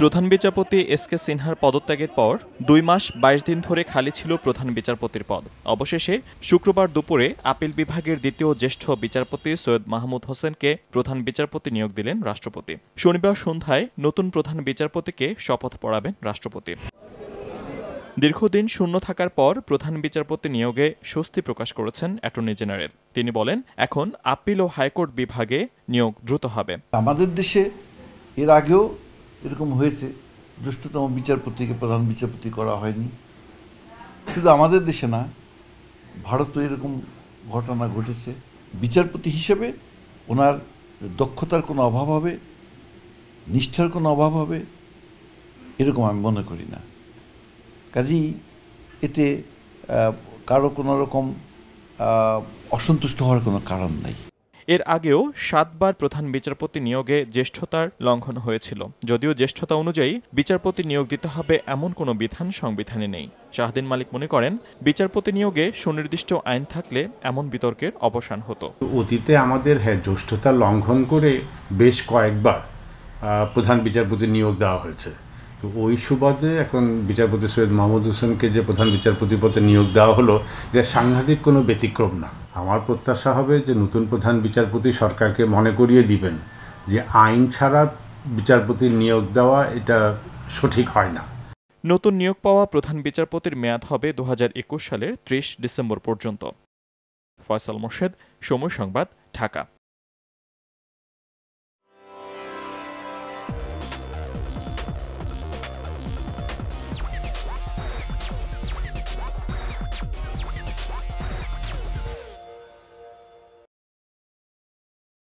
প্রধান বিচারপতি S K সিনহার পদত্যাগের পর দুই মাস বাইশ দিন ধরে খালি ছিল প্রধান বিচারপতির পদ অবশেষে শুক্রবার দুপুরে আপিল বিভাগের দ্বিতীয় জ্যেষ্ঠ বিচারপতি সৈয়দ মাহমুদ হোসেনকে প্রধান বিচারপতি নিয়োগ দিলেন রাষ্ট্রপতি শনিবার সন্ধ্যায় নতুন প্রধান বিচারপতিকে শপথ পড়াবেন রাষ্ট্রপতি দীর্ঘদিন শূন্য থাকার পর প্রধান বিচারপতি নিয়োগে স্বস্তি প্রকাশ করেছেন অ্যাটর্নি জেনারেল তিনি বলেন এখন আপিল ও হাইকোর্ট বিভাগে নিয়োগ দ্রুত হবে আমাদের দেশে এর আগেও এরকম হয়েছে দুষ্টতম বিচারপতিকে প্রধান বিচারপতি করা হয়নি শুধু আমাদের দেশে না ভারতে এরকম ঘটনা ঘটেছে বিচারপতি হিসেবে ওনার দক্ষতার কোনো অভাব হবে নিষ্ঠার কোনো অভাব হবে এরকম আমি মনে করি না কাজেই এতে কারো কোনো রকম অসন্তুষ্ট হওয়ার কোনো কারণ নাই এর আগেও সাতবার প্রধান বিচারপতি নিয়োগে জ্যেষ্ঠতার লঙ্ঘন হয়েছিল যদিও জ্যেষ্ঠতা অনুযায়ী বিচারপতি নিয়োগ দিতে হবে এমন কোনো বিধান সংবিধানে নেই শাহদিন মালিক মনে করেন বিচারপতি নিয়োগে সুনির্দিষ্ট আইন থাকলে এমন বিতর্কের অবসান হতো অতীতে আমাদের হ্যাঁ জ্যেষ্ঠতা লঙ্ঘন করে বেশ কয়েকবার প্রধান বিচারপতি নিয়োগ দেওয়া হয়েছে তো ওই সুবাদে এখন বিচারপতি সৈয়দ মাহমুদ হোসেনকে যে প্রধান বিচারপতি পদে নিয়োগ দেওয়া হলো এটা সাংঘাতিক কোনো ব্যতিক্রম না আমার প্রত্যাশা হবে যে নতুন প্রধান বিচারপতি সরকারকে মনে করিয়ে দিবেন যে আইন ছাড়া বিচারপতির নিয়োগ দেওয়া এটা সঠিক হয় না নতুন নিয়োগ পাওয়া প্রধান বিচারপতির মেয়াদ হবে দু সালের ত্রিশ ডিসেম্বর পর্যন্ত ফয়সাল মোর্শেদ সময় সংবাদ ঢাকা